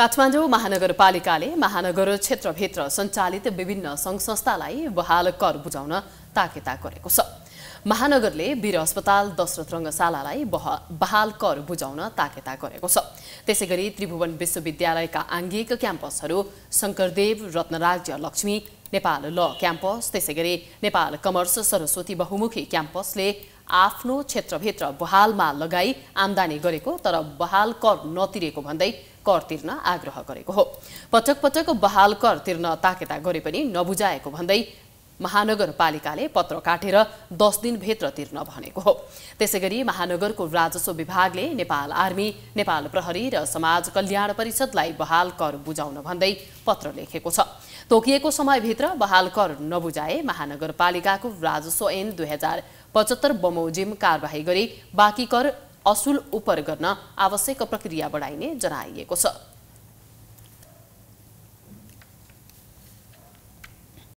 काठमाडौँ महानगरपालिकाले महानगर क्षेत्रभित्र सञ्चालित विभिन्न सङ्घ संस्थालाई बहाल कर बुझाउन ताकेता गरेको छ महानगरले वीर अस्पताल दशरथ रङ्गशालालाई बहाल कर बुझाउन ताकेता गरेको छ त्यसै गरी त्रिभुवन विश्वविद्यालयका आङ्गिक क्याम्पसहरू शङ्करदेव रत्नराज्य लक्ष्मी नेपाल ल क्याम्पस त्यसै गरी नेपाल कमर्स सरस्वती बहुमुखी क्याम्पसले आफ्नो क्षेत्रभित्र बहालमा लगाई आम्दानी गरेको तर बहाल कर नतिरेको भन्दै कर तिर्न आग्रह गरेको हो पटक पटक बहाल कर तिर्न ताकेता गरे पनि नबुझाएको भन्दै महानगरपालिकाले पत्र काटेर दस दिनभित्र तिर्न भनेको हो त्यसै गरी महानगरको राजस्व विभागले नेपाल आर्मी नेपाल प्रहरी र समाज कल्याण परिषदलाई बहाल कर बुझाउन भन्दै पत्र लेखेको छ तोकिएको समयभित्र बहाल कर नबुझाए महानगरपालिकाको राजस्व ऐन दुई हजार पचहत्तर बमोजिम कारवाही गरी बाँकी कर असुल उपर गर्न आवश्यक प्रक्रिया बढाइने जनाइएको छ